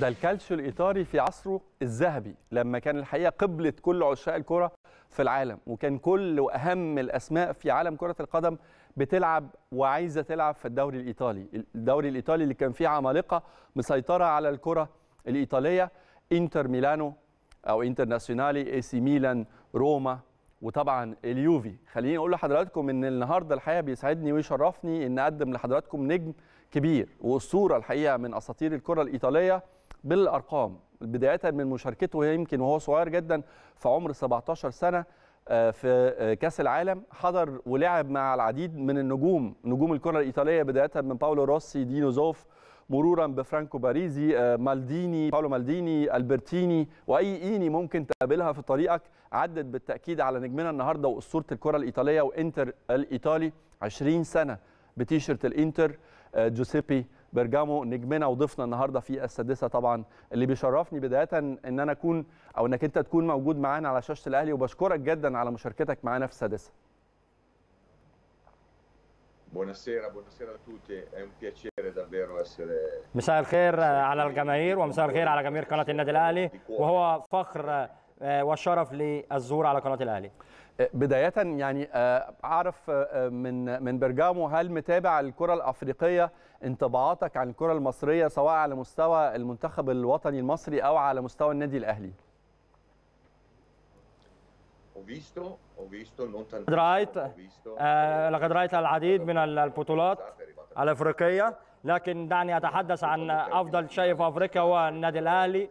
ده الكالتشيو الايطالي في عصره الذهبي لما كان الحقيقه قبله كل عشاق الكره في العالم وكان كل واهم الاسماء في عالم كره القدم بتلعب وعايزه تلعب في الدوري الايطالي الدوري الايطالي اللي كان فيه عمالقه مسيطره على الكره الايطاليه انتر ميلانو او انترناسيونالي اي سي ميلان روما وطبعا اليوفي خليني اقول لحضراتكم ان النهارده الحقيقه بيسعدني ويشرفني ان اقدم لحضراتكم نجم كبير واسطوره الحقيقه من اساطير الكره الايطاليه بالارقام بدايه من مشاركته يمكن وهو صغير جدا في عمر 17 سنه آه، في آه، كاس العالم حضر ولعب مع العديد من النجوم نجوم الكره الايطاليه بدايه من باولو روسي دينو زوف مرورا بفرانكو باريزي آه، مالديني باولو مالديني البرتيني واي ايني ممكن تقابلها في طريقك عدت بالتاكيد على نجمنا النهارده واسطوره الكره الايطاليه وانتر الايطالي 20 سنه بتيشرت الانتر جوسيبي برجامو نجمنا وضيفنا النهارده في السادسه طبعا اللي بيشرفني بدايه ان انا اكون او انك انت تكون موجود معانا على شاشه الاهلي وبشكرك جدا على مشاركتك معانا في السادسه. مساء الخير على الجماهير ومساء الخير على جماهير قناه النادي الاهلي وهو فخر آه، وشرف للظهور على قناه الاهلي. آه، بداية يعني آه، أعرف من من برجامو هل متابع الكرة الأفريقية انطباعاتك عن الكره المصريه سواء على مستوى المنتخب الوطني المصري او على مستوى النادي الاهلي لقد رايت آه، لقد رايت العديد من البطولات الافريقيه لكن دعني اتحدث عن افضل شيء في افريقيا هو النادي الاهلي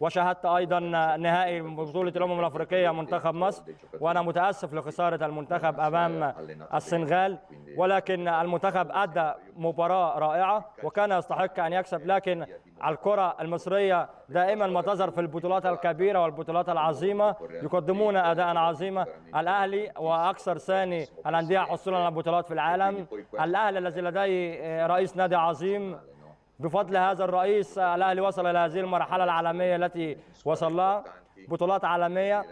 وشاهدت ايضا نهائي بطوله الامم الافريقيه منتخب مصر وانا متاسف لخساره المنتخب امام السنغال ولكن المنتخب ادى مباراه رائعه وكان يستحق ان يكسب لكن الكره المصريه دائما ما تظهر في البطولات الكبيره والبطولات العظيمه يقدمون اداء عظيما الاهلي واكثر ثاني الانديه حصولا على البطولات في العالم الاهلي الذي لديه رئيس نادي عظيم بفضل هذا الرئيس الاهلي وصل الى هذه المرحله العالميه التي وصل لها بطولات عالميه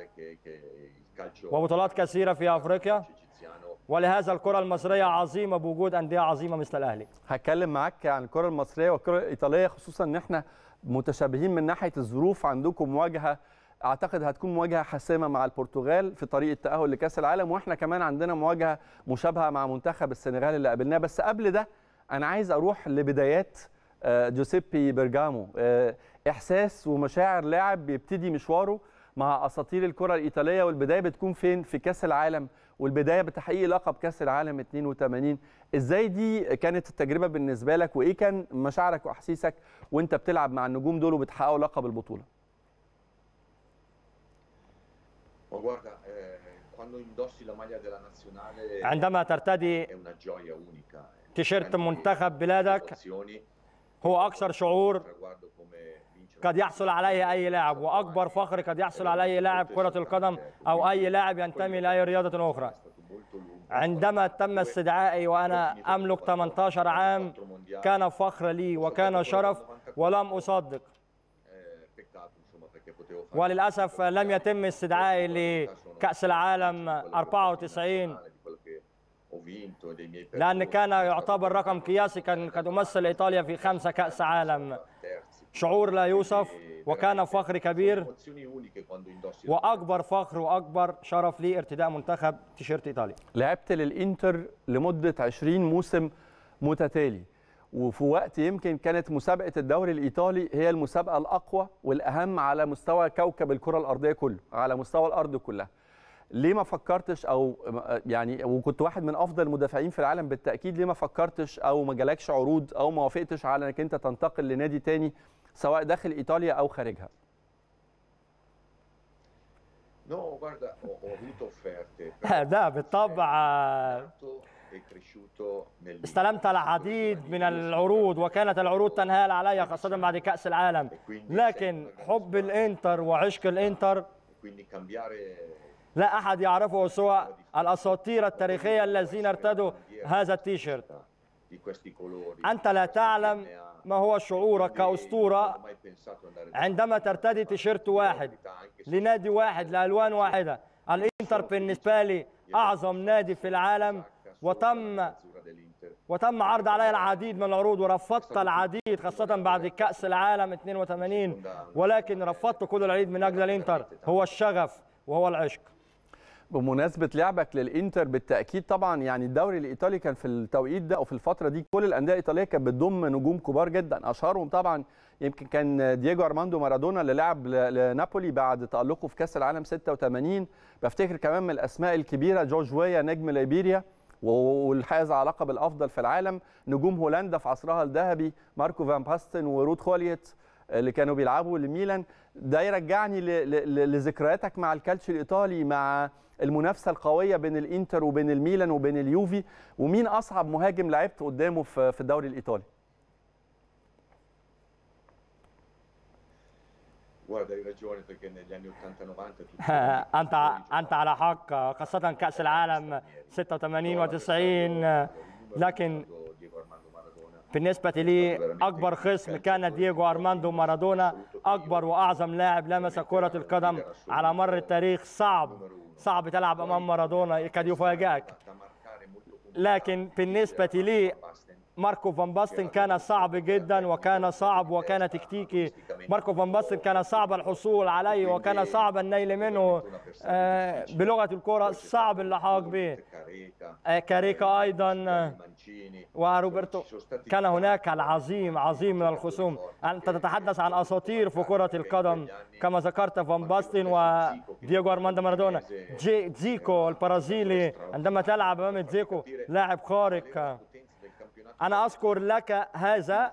وبطولات كثيره في افريقيا ولهذا الكره المصريه عظيمه بوجود انديه عظيمه مثل الاهلي هتكلم معاك عن الكره المصريه والكره الايطاليه خصوصا ان احنا متشابهين من ناحيه الظروف عندكم مواجهه اعتقد هتكون مواجهه حاسمه مع البرتغال في طريق التاهل لكاس العالم واحنا كمان عندنا مواجهه مشابهه مع منتخب السنغال اللي قابلناه بس قبل ده انا عايز اروح لبدايات آه، جوسيبي بيرجامو آه، احساس ومشاعر لاعب بيبتدي مشواره مع اساطير الكره الايطاليه والبدايه بتكون فين في كاس العالم والبدايه بتحقيق لقب كاس العالم 82 ازاي دي كانت التجربه بالنسبه لك وايه كان مشاعرك واحاسيسك وانت بتلعب مع النجوم دول وبتحققوا لقب البطوله eh, عندما ترتدي eh. تيشيرت منتخب بلادك هو اكثر شعور قد يحصل عليه اي لاعب واكبر فخر قد يحصل عليه لاعب كره القدم او اي لاعب ينتمي لاي رياضه اخرى عندما تم استدعائي وانا املك 18 عام كان فخر لي وكان شرف ولم اصدق وللاسف لم يتم استدعائي لكاس العالم 94 لأن كان يعتبر رقم قياسي كان قد أمثل إيطاليا في خمسة كأس عالم شعور لا يوصف وكان فخر كبير وأكبر فخر وأكبر شرف لي ارتداء منتخب تيشيرت إيطالي لعبت للإنتر لمدة 20 موسم متتالي وفي وقت يمكن كانت مسابقة الدوري الإيطالي هي المسابقة الأقوى والأهم على مستوى كوكب الكرة الأرضية كله على مستوى الأرض كلها ليه ما فكرتش او يعني وكنت واحد من افضل المدافعين في العالم بالتاكيد ليه ما فكرتش او ما جالكش عروض او ما وافقتش على انك انت تنتقل لنادي تاني سواء داخل ايطاليا او خارجها ده بالطبع e استلمت العديد من العروض وكانت العروض تنهال علي خاصة بعد كأس العالم e لكن حب الانتر وعشق الانتر e لا احد يعرفه سوى الاساطير التاريخيه الذين ارتدوا هذا التيشيرت انت لا تعلم ما هو شعورك كاسطوره عندما ترتدي تيشيرت واحد لنادي واحد لالوان واحده الانتر بالنسبه لي اعظم نادي في العالم وتم وتم عرض علي العديد من العروض ورفضت العديد خاصة بعد كأس العالم 82 ولكن رفضت كل العديد من أجل الإنتر هو الشغف وهو العشق بمناسبه لعبك للانتر بالتاكيد طبعا يعني الدوري الايطالي كان في التوقيت ده او في الفتره دي كل الانديه الايطاليه كانت بتضم نجوم كبار جدا اشهرهم طبعا يمكن كان دييجو ارماندو مارادونا اللي لعب لنابولي بعد تالقه في كاس العالم 86 بفتكر كمان من الاسماء الكبيره جورج ويا نجم ليبيريا والحائز على لقب الافضل في العالم نجوم هولندا في عصرها الذهبي ماركو فان باستن ورود خوليت اللي كانوا بيلعبوا لميلان ده يرجعني لذكرياتك مع الكالتش الايطالي مع المنافسه القويه بين الانتر وبين الميلان وبين اليوفي ومين اصعب مهاجم لعبت قدامه في الدوري الايطالي انت انت على حق خاصه كاس العالم 86 و90 لكن بالنسبة لي أكبر خصم كان دييغو أرماندو مارادونا أكبر وأعظم لاعب لمس كرة القدم على مر التاريخ صعب صعب تلعب امام مارادونا قد يفاجئك لكن بالنسبه لي ماركو فان باستن كان صعب جدا وكان صعب وكان تكتيكي ماركو فان باستن كان صعب الحصول عليه وكان صعب النيل منه آه، بلغه الكره صعب اللحاق به eh, آه، كاريكا ايضا وروبرتو كان هناك العظيم عظيم من الخصوم انت تتحدث عن اساطير في كره القدم كما ذكرت فان باستن ودييغو ارماندو مارادونا زيكو البرازيلي عندما تلعب امام زيكو لاعب خارق أنا أذكر لك هذا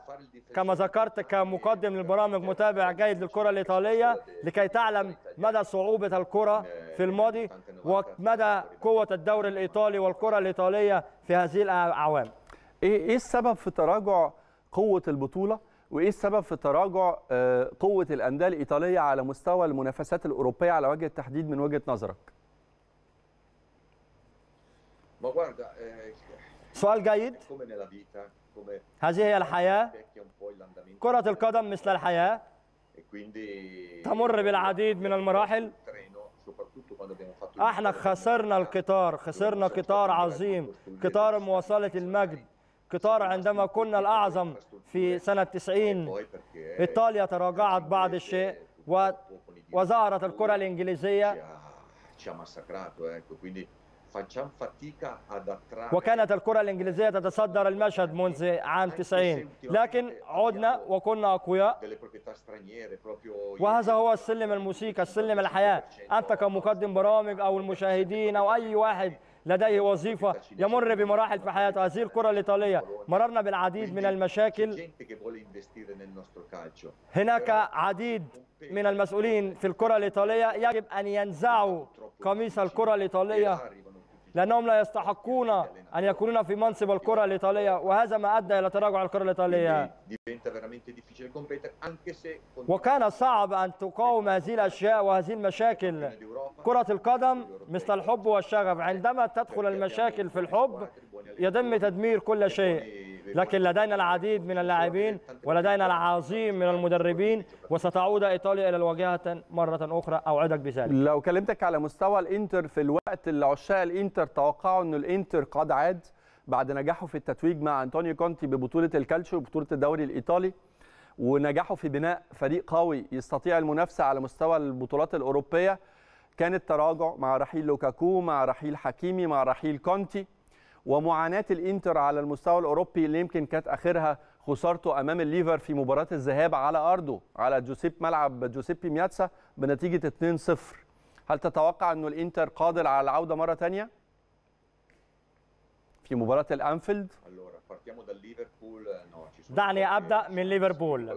كما ذكرت كمقدم للبرامج متابع جيد للكرة الإيطالية لكي تعلم مدى صعوبة الكرة في الماضي ومدى قوة الدوري الإيطالي والكرة الإيطالية في هذه الأعوام إيه ايه السبب في تراجع قوة البطولة وايه السبب في تراجع آه، قوه الانديه الايطاليه على مستوى المنافسات الاوروبيه على وجه التحديد من وجهه نظرك؟ eh, سؤال جيد هذه هي الحياة كرة القدم مثل الحياة e تمر بالعديد من المراحل احنا خسرنا القطار خسرنا قطار عظيم قطار مواصلة المجد قطار عندما كنا الأعظم في سنة 90 e إيطاليا تراجعت بعض الشيء وظهرت الكرة الإنجليزية وكانت الكرة الإنجليزية تتصدر المشهد منذ عام 90 لكن عدنا وكنا أقوياء وهذا هو السلم الموسيقى سلم الحياة أنت كمقدم برامج أو المشاهدين أو أي واحد لديه وظيفة يمر بمراحل في حياته هذه الكرة الإيطالية مررنا بالعديد من المشاكل هناك عديد من المسؤولين في الكرة الإيطالية يجب أن ينزعوا قميص الكرة الإيطالية لأنهم لا يستحقون أن يكونون في منصب الكرة الإيطالية وهذا ما أدى إلى تراجع الكرة الإيطالية وكان صعب أن تقاوم هذه الأشياء وهذه المشاكل كرة القدم مثل الحب والشغف عندما تدخل المشاكل في الحب يتم تدمير كل e شيء لكن لدينا العديد من اللاعبين ولدينا العظيم من المدربين وستعود إيطاليا إلى الواجهة مرة أخرى أوعدك بذلك لو كلمتك على مستوى الإنتر في الوقت اللي عشاق الإنتر توقعوا أن الإنتر قد عاد بعد نجاحه في التتويج مع أنطونيو كونتي ببطولة الكالتشيو بطولة الدوري الإيطالي ونجاحه في بناء فريق قوي يستطيع المنافسة على مستوى البطولات الأوروبية كان التراجع مع رحيل لوكاكو مع رحيل حكيمي مع رحيل كونتي ومعاناه الانتر على المستوى الاوروبي اللي يمكن كانت اخرها خسارته امام الليفر في مباراه الذهاب على ارضه على جوسيب ملعب جوسيبي مياتسا بنتيجه 2-0 هل تتوقع انه الانتر قادر على العوده مره ثانيه في مباراه الانفيلد دعني ابدا من ليفربول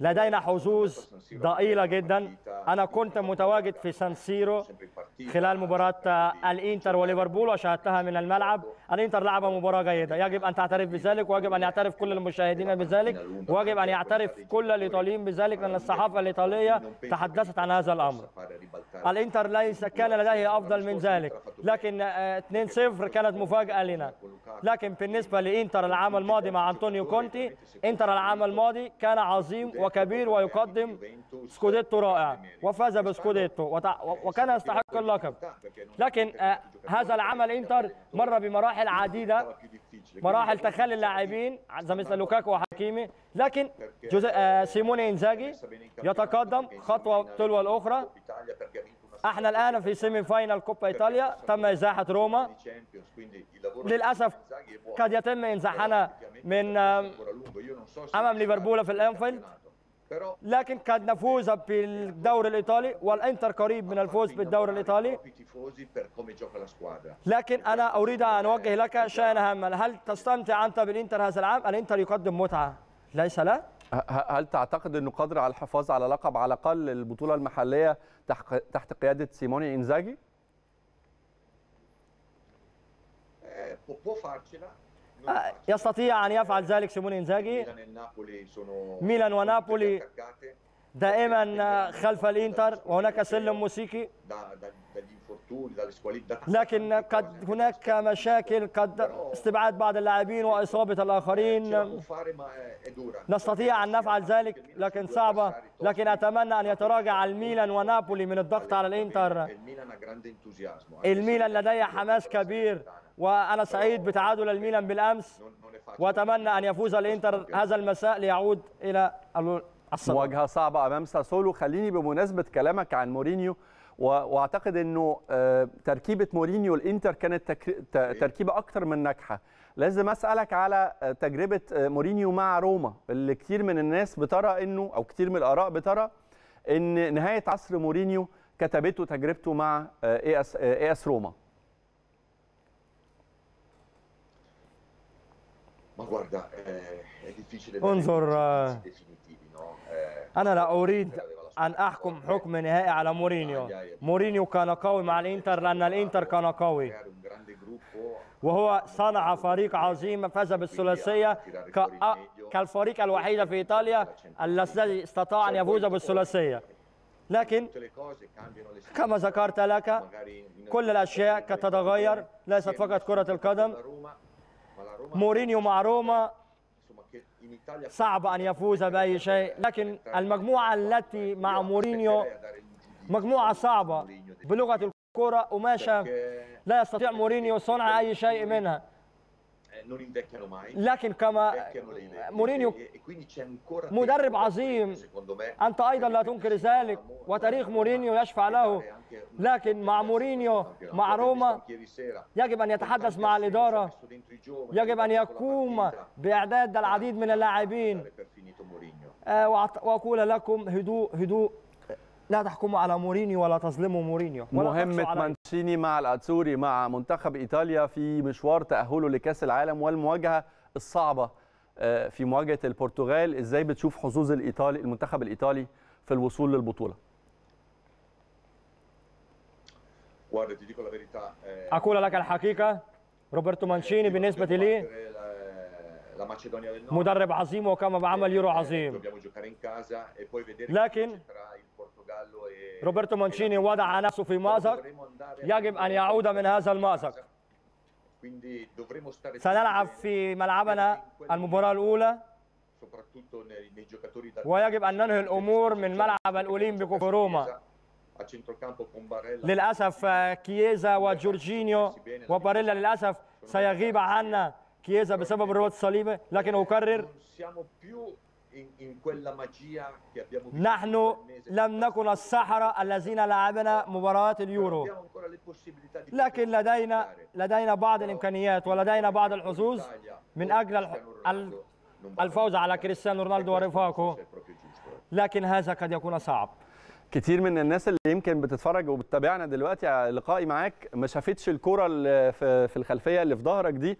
لدينا حظوظ ضئيلة جدا أنا كنت متواجد في سانسيرو خلال مباراة الإنتر وليفربول وشاهدتها من الملعب الإنتر لعب مباراة جيدة يجب أن تعترف بذلك ويجب أن يعترف كل المشاهدين بذلك ويجب أن يعترف كل الإيطاليين بذلك لأن الصحافة الإيطالية تحدثت عن هذا الأمر الانتر ليس كان لديه افضل من ذلك لكن 2-0 آه، كانت مفاجاه لنا لكن بالنسبه لانتر العام الماضي مع انطونيو كونتي انتر العام الماضي كان عظيم وكبير ويقدم سكوديتو رائع وفاز بسكوديتو وكان يستحق اللقب لكن آه، هذا العمل انتر مر بمراحل عديده مراحل تخلي اللاعبين مثل لوكاكو وحكيمي لكن آه، سيموني انزاجي يتقدم خطوه تلو الاخرى احنا الان في سيمي فاينال كوبا ايطاليا تم ازاحه روما للاسف قد يتم انزاحنا من امام ليفربول في الانفيلد لكن قد نفوز بالدوري الايطالي والانتر قريب من الفوز بالدوري الايطالي لكن انا اريد ان اوجه لك شيئا هاما هل تستمتع انت بالانتر هذا العام الانتر يقدم متعه ليس لا هل تعتقد انه قادر على الحفاظ على لقب على الاقل البطوله المحليه تحت قياده سيموني انزاجي؟ آه، يستطيع ان يفعل ذلك سيموني انزاجي ميلان ونابولي دائما خلف الانتر وهناك سلم موسيقي لكن قد هناك مشاكل قد استبعاد بعض اللاعبين واصابه إيه، الاخرين إيه، إيه، نستطيع ان نفعل يعني ذلك لكن صعبه يعني لكن اتمنى ان يتراجع الميلان ونابولي من الضغط على الانتر الميلان لدي حماس كبير وانا سعيد بتعادل الميلان بالامس واتمنى ان يفوز الانتر هذا المساء ليعود الى الصدر مواجهة صعبة أمام ساسولو خليني بمناسبة كلامك عن مورينيو واعتقد انه آه، تركيبه مورينيو الانتر كانت تركيبه اكثر من ناجحه لازم اسالك على آه، تجربه آه، مورينيو مع روما اللي كتير من الناس بترى انه او كتير من الاراء بترى ان نهايه عصر مورينيو كتبته تجربته مع اي اس اي اس روما انظر انا لا اريد أن أحكم حكم نهائي على مورينيو مورينيو كان قوي مع الإنتر لأن الإنتر كان قوي وهو صنع فريق عظيم فاز بالثلاثية آه، كالفريق الوحيد في إيطاليا الذي استطاع أن يفوز بالثلاثية لكن كما ذكرت لك كل الأشياء قد تتغير ليست فقط كرة القدم مورينيو مع روما صعب أن يفوز بأي شيء لكن المجموعة التي مع مورينيو مجموعة صعبة بلغة الكرة قماشة لا يستطيع مورينيو صنع أي شيء منها non invecchiano mai. لكن كما مورينيو مدرب عظيم أنت أيضا لا تنكر ذلك وتاريخ مورينيو يشفع له لكن مع مورينيو مع روما يجب أن يتحدث مع الإدارة يجب أن يقوم بإعداد العديد من اللاعبين أه، وأقول لكم هدوء هدوء أه، لا تحكموا على مورينيو ولا تظلموا مورينيو ولا مهمة ماتشيني مع الاتسوري مع منتخب ايطاليا في مشوار تاهله لكاس العالم والمواجهه الصعبه آه، في مواجهه البرتغال ازاي بتشوف حظوظ الايطالي المنتخب الايطالي في الوصول للبطوله اقول لك الحقيقه روبرتو مانشيني بالنسبه لي مدرب عظيم وكما بعمل يورو عظيم لكن روبرتو مانشيني وضع نفسه في مأزق يجب أن يعود من هذا المأزق سنلعب في ملعبنا المباراة الأولى ويجب أن ننهي الأمور من ملعب الأولمبيكو في روما للأسف كييزا وجورجينيو وباريلا للأسف سيغيب عنا كييزا بسبب الرواد الصليبي لكن أكرر نحن لم نكن السحرة الذين لعبنا مباراة اليورو لكن لدينا لدينا بعض الإمكانيات ولدينا بعض الحظوظ من أجل الفوز على كريستيانو رونالدو ورفاقه لكن هذا قد يكون صعب كتير من الناس اللي يمكن بتتفرج وبتتابعنا دلوقتي على لقائي معاك ما شافتش الكرة في الخلفية اللي في ظهرك دي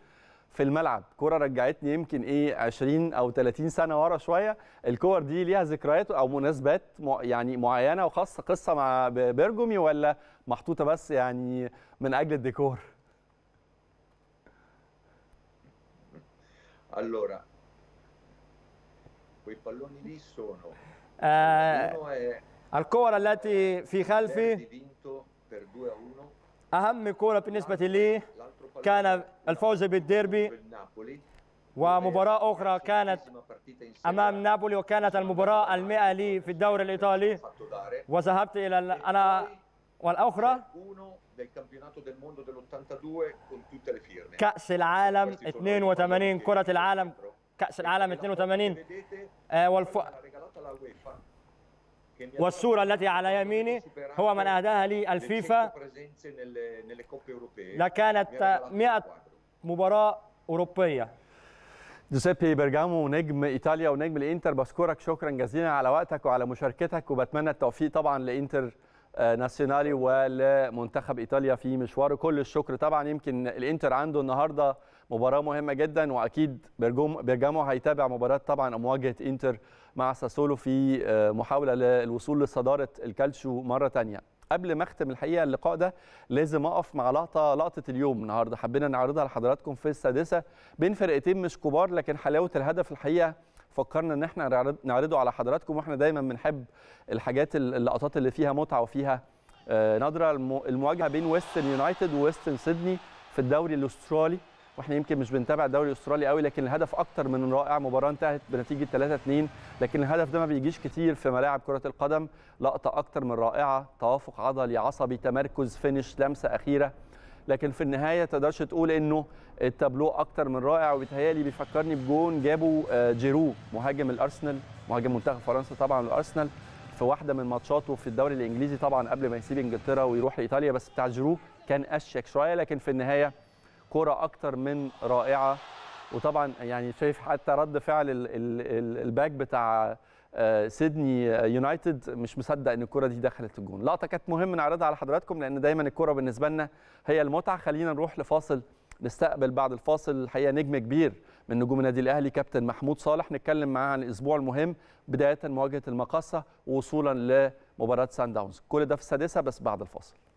في الملعب كرة رجعتني يمكن ايه 20 او 30 سنه ورا شويه الكور دي ليها ذكريات او مناسبات يعني معينه وخاصه قصه مع بيرجومي ولا محطوطه بس يعني من اجل الديكور Allora, quei palloni lì sono. الكرة التي في خلفي أهم كرة بالنسبة لي كان الفوز بالديربي ومباراة أخرى كانت أمام نابولي وكانت المباراة المئة لي في الدوري الإيطالي وذهبت إلى e أنا والأخرى كأس العالم 82 كرة العالم كأس e العالم 82 آه، والف... والصورة التي على يميني هو من أهداها لي الفيفا لكانت 100 مباراة أوروبية جوزيبي برجامو نجم ايطاليا ونجم الانتر بشكرك شكرا جزيلا على وقتك وعلى مشاركتك وبتمنى التوفيق طبعا لانتر آه، ناسيونالي ولمنتخب ايطاليا في مشواره كل الشكر طبعا يمكن الانتر عنده النهارده مباراه مهمه جدا واكيد بيرجامو هيتابع مباراه طبعا مواجهه انتر مع ساسولو في آه، محاوله للوصول لصداره الكالتشيو مره ثانيه قبل ما اختم الحقيقه اللقاء ده لازم اقف مع لقطه لقطه اليوم النهارده حبينا نعرضها لحضراتكم في السادسه بين فرقتين مش كبار لكن حلاوه الهدف الحقيقه فكرنا ان احنا نعرضه على حضراتكم واحنا دايما بنحب الحاجات اللقطات اللي فيها متعه وفيها آه، نظره المواجهه بين ويسترن يونايتد وويسترن سيدني في الدوري الاسترالي واحنا يمكن مش بنتابع الدوري الاسترالي قوي لكن الهدف اكتر من رائع مباراه انتهت بنتيجه 3 2 لكن الهدف ده ما بيجيش كتير في ملاعب كره القدم لقطه اكتر من رائعه توافق عضلي عصبي تمركز فينش لمسه اخيره لكن في النهايه تقدرش تقول انه التابلو اكتر من رائع وبيتهيألي بيفكرني بجون جابه آه، جيرو مهاجم الارسنال مهاجم منتخب فرنسا طبعا الارسنال في واحده من ماتشاته في الدوري الانجليزي طبعا قبل ما يسيب انجلترا ويروح ايطاليا بس بتاع جيرو كان اشيك شويه لكن في النهايه كرة أكتر من رائعة وطبعا يعني شايف حتى رد فعل الباك بتاع آه، سيدني آه، يونايتد مش مصدق ان الكره دي دخلت الجون لقطه كانت مهم نعرضها على حضراتكم لان دايما الكره بالنسبه لنا هي المتعه خلينا نروح لفاصل نستقبل بعد الفاصل الحقيقه نجم كبير من نجوم النادي الاهلي كابتن محمود صالح نتكلم معاه عن الاسبوع المهم بدايه مواجهه المقاصه ووصولا لمباراه سان داونز كل ده في السادسه بس بعد الفاصل